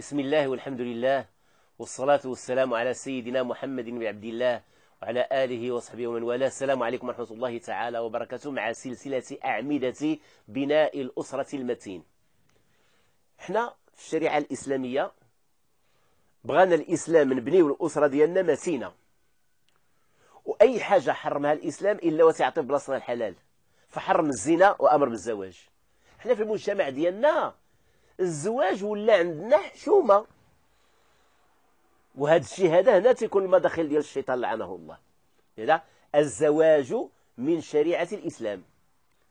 بسم الله والحمد لله والصلاة والسلام على سيدنا محمد بن عبد الله وعلى آله وصحبه ومن والاه السلام عليكم ورحمة الله تعالى وبركاته مع سلسلة أعمدة بناء الأسرة المتين احنا في الشريعة الإسلامية بغانا الإسلام نبنيو الأسرة ديالنا متينة وأي حاجة حرمها الإسلام إلا وتعطي بلاصتها الحلال فحرم الزنا وأمر بالزواج احنا في المجتمع ديالنا الزواج ولا عندنا حشومة وهذا الشيء هذا هنا تيكون المداخل ديال الشيطان لعنه الله هذا الزواج من شريعة الإسلام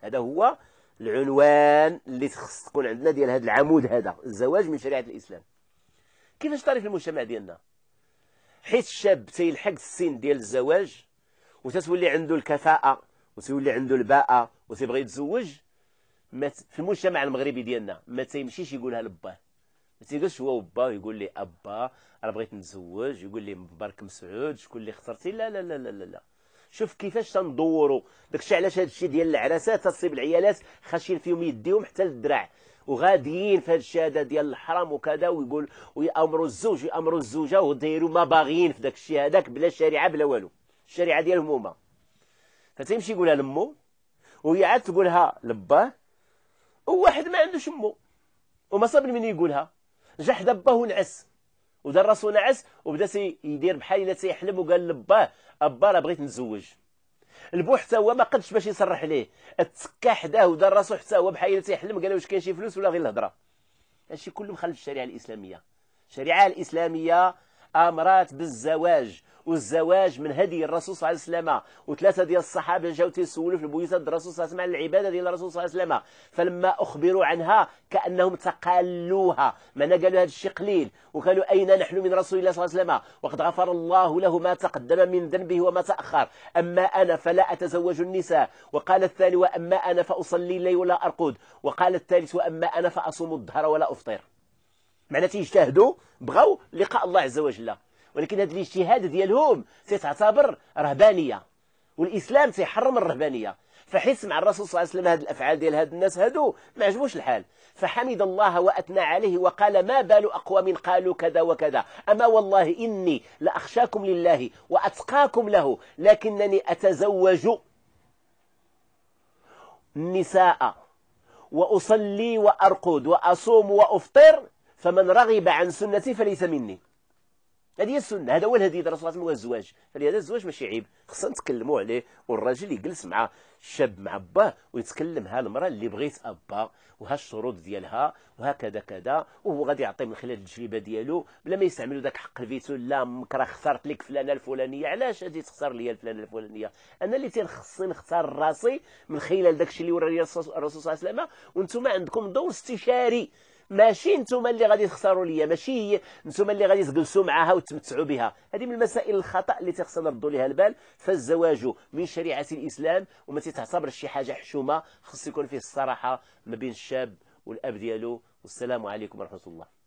هذا هو العنوان اللي خص تكون عندنا ديال هذا العمود هذا الزواج من شريعة الإسلام كيفاش طريف المجتمع ديالنا حيت الشاب تيلحق السن ديال الزواج وتتولي عنده الكفاءة وتولي عنده الباءة وتيبغي يتزوج في المجتمع المغربي ديالنا ما تيمشيش يقولها لباه ما تيقولش هو وباه يقول لي ابا انا بغيت نتزوج يقول لي مبارك مسعود شكون اللي اخترتي لا لا لا لا لا, لا. شوف كيفاش تندوروا داكشي علاش هذا الشيء ديال العراسات تصيب العيالات خاشين فيهم يديهم حتى للدراع وغاديين في هذا الشيء هذا ديال الحرام وكذا ويقول ويامروا الزوج ويامروا الزوجه ودايروا ما باغيين في داكشي هذاك بلا شريعه بلا والو الشريعه ديالهم هما فتيمشي يقولها لمو وهي عاد تقولها لباه واحد ما عندوش امه وما صبر من يقولها جا حدا باه ونعس ودار راسو نعس وبدا يدير بحال الا تيحلم وقال لباه ابا راه بغيت نتزوج البو حتى هو ما قدش باش يصرح ليه تسكى حداه ودار راسو حتى هو بحال الا تيحلم قال واش كاين شي فلوس ولا غير الهضره هادشي كله مخالف الشريعه الاسلاميه الشريعه الاسلاميه امرات بالزواج والزواج من هدي الرسول صلى الله عليه وسلم وثلاثه ديال الصحابه جاو تيسولوا في البيوتات الرسول صلى الله عليه وسلم على العباده ديال الرسول صلى الله عليه وسلم فلما اخبروا عنها كانهم تقلوها ما قالوا هذا الشيء قليل وقالوا اين نحن من رسول الله صلى الله عليه وسلم وقد غفر الله له ما تقدم من ذنبه وما تاخر اما انا فلا اتزوج النساء وقال الثاني واما انا فاصلي الليل ولا ارقد وقال الثالث واما انا فاصوم الظهر ولا افطر معناتها يجتهدوا بغاو لقاء الله عز وجل ولكن هذا الاجتهاد ديالهم تتعتبر رهبانيه والاسلام تيحرم الرهبانيه فحس مع الرسول صلى الله عليه وسلم هذه الافعال ديال هاد الناس هادو ما عجبوش الحال فحمد الله واثنى عليه وقال ما بال اقوام قالوا كذا وكذا اما والله اني لاخشاكم لله واتقاكم له لكنني اتزوج النساء واصلي وارقد واصوم وافطر فمن رغب عن سنتي فليس مني هذه هي السنه هذا هو الهدي ديال الرسول هو الزواج فلهذا الزواج ماشي عيب خصنا نتكلموا عليه والراجل يجلس مع الشاب مع باه ويتكلم ها المراه اللي بغيت ابا وها الشروط ديالها وهكذا كذا وهو غادي يعطي من خلال التجربه ديالو بلا ما يستعملوا ذاك حق الفيتو لا مكره راه اخترت لك فلانه الفلانيه علاش غادي تختار لي الفلانه الفلانيه انا اللي تنخصني نختار راسي من خلال داك الشيء اللي وراني الرسول صلى الله عليه وسلم وانتم عندكم دور استشاري ماشي نتوما اللي غادي تخسروا ليا ماشي هي نتوما اللي غادي تجلسوا معاها وتمتعوا بها هذه من المسائل الخطا اللي تخصنا نردوا لها البال فالزواج من شريعه الاسلام وما تعتبرش شي حاجه حشومه خص يكون فيه الصراحه ما بين الشاب والاب ديالو والسلام عليكم ورحمه الله